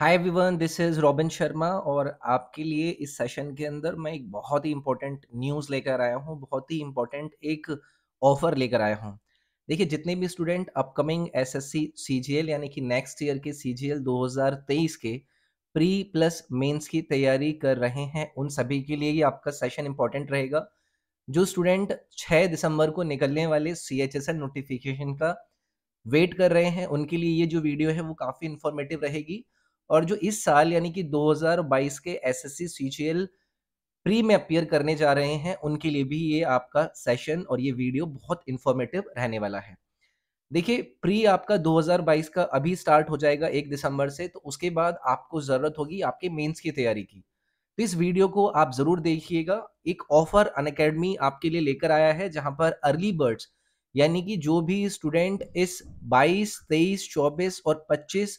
hi everyone this is Robin Sharma और आपके लिए इस सेशन के अंदर मैं एक बहुत ही इंपॉर्टेंट न्यूज़ लेकर आया हूँ बहुत ही इंपॉर्टेंट एक ऑफर लेकर आया हूँ देखिए जितने भी स्टूडेंट अपकमिंग एसएससी सीजीएल यानी कि नेक्स्ट ईयर के सीजीएल 2023 के प्री प्लस मेंस की तैयारी कर रहे हैं उन सभी के लिए ये आपका सेशन इंपॉर्टेंट रहेगा जो स्टूडेंट 6 दिसंबर को निकलने वाले सी नोटिफिकेशन का वेट कर रहे हैं उनके लिए ये जो वीडियो है वो काफ़ी इन्फॉर्मेटिव रहेगी और जो इस साल यानी कि 2022 के एस एस एल प्री में अपियर करने जा रहे हैं उनके लिए भी ये आपका सेशन और ये वीडियो बहुत इंफॉर्मेटिव रहने वाला है देखिए प्री आपका 2022 का अभी स्टार्ट हो जाएगा एक दिसंबर से तो उसके बाद आपको ज़रूरत होगी आपके मेंस की तैयारी की तो इस वीडियो को आप ज़रूर देखिएगा एक ऑफर अन आपके लिए लेकर आया है जहां पर अर्ली बर्ड्स यानी कि जो भी स्टूडेंट इस 22, 23, 24 और 25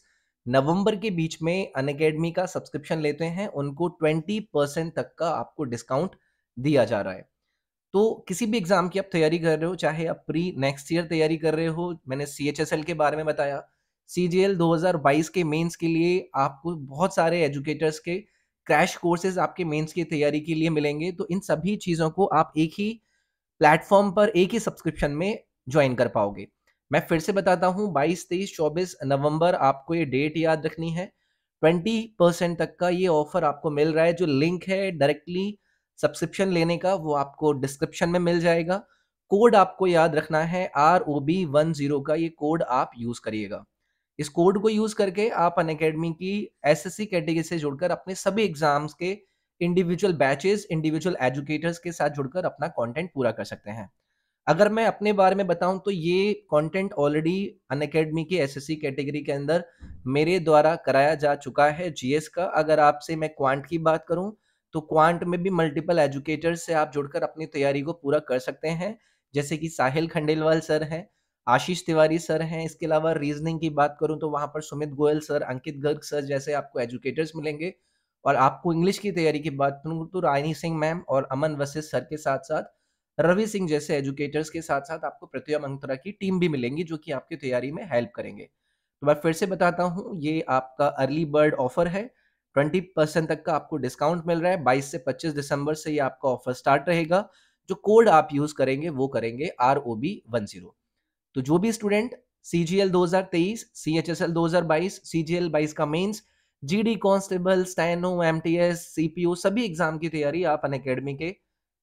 नवंबर के बीच में अनकेडमी का सब्सक्रिप्शन लेते हैं उनको 20 परसेंट तक का आपको डिस्काउंट दिया जा रहा है तो किसी भी एग्ज़ाम की आप तैयारी कर रहे हो चाहे आप प्री नेक्स्ट ईयर तैयारी कर रहे हो मैंने सी एच एस एल के बारे में बताया सी जी एल दो हजार बाईस के मेन्स के लिए आपको बहुत सारे एजुकेटर्स के क्रैश कोर्सेज आपके मेन्स की तैयारी के लिए मिलेंगे तो इन सभी चीज़ों को आप एक ही प्लेटफॉर्म पर एक ही सब्सक्रिप्शन में ज्वाइन कर पाओगे मैं फिर से बताता हूँ 22, 23, 24 नवंबर आपको ये डेट याद रखनी है 20 परसेंट तक का ये ऑफर आपको मिल रहा है जो लिंक है डायरेक्टली सब्सक्रिप्शन लेने का वो आपको डिस्क्रिप्शन में मिल जाएगा कोड आपको याद रखना है R O B one zero का ये कोड आप यूज़ करिएगा इस कोड को यूज़ करके आप अन अकेडमी की एस एस सी कैटेगरी से जुड़कर अपने सभी एग्जाम्स के इंडिविजुअल बैचेस इंडिविजुअल एजुकेटर्स के साथ जुड़कर अपना कंटेंट पूरा कर सकते हैं अगर मैं अपने बारे में बताऊं तो ये कंटेंट ऑलरेडी अन अकेडमी की एस कैटेगरी के अंदर मेरे द्वारा कराया जा चुका है जीएस का अगर आपसे मैं क्वांट की बात करूं तो क्वांट में भी मल्टीपल एजुकेटर्स से आप जुड़कर अपनी तैयारी को पूरा कर सकते हैं जैसे कि साहिल खंडेलवाल सर हैं आशीष तिवारी सर हैं इसके अलावा रीजनिंग की बात करूं तो वहां पर सुमित गोयल सर अंकित गर्ग सर जैसे आपको एजुकेटर्स मिलेंगे और आपको इंग्लिश की तैयारी की बात करूँ तो रानी सिंह मैम और अमन वशिष्ठ सर के साथ साथ रवि सिंह जैसे एजुकेटर्स के साथ साथ आपको प्रत्या मंत्रा की टीम भी मिलेंगी जो कि आपकी तैयारी में हेल्प करेंगे तो मैं फिर से बताता हूँ ये आपका अर्ली बर्ड ऑफर है ट्वेंटी परसेंट तक का आपको डिस्काउंट मिल रहा है बाईस से पच्चीस दिसंबर से ये आपका ऑफर स्टार्ट रहेगा जो कोड आप यूज करेंगे वो करेंगे R O B one zero तो जो भी स्टूडेंट सी जी एल दो हजार तेईस सी एच एस एल दो हजार बाईस सी जी एल बाईस का mains G D constable steno M T S C P O सभी एग्जाम की तैयारी आप अन अकेडमी के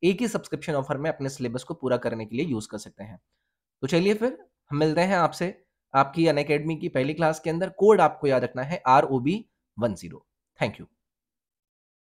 एक ही सब्सक्रिप्शन ऑफर में अपने सिलेबस को पूरा करने के लिए यूज़ कर सकते हैं तो चलिए फिर हम मिलते हैं आपसे आपकी अन की पहली क्लास के अंदर कोड आपको याद रखना है R O B one zero thank you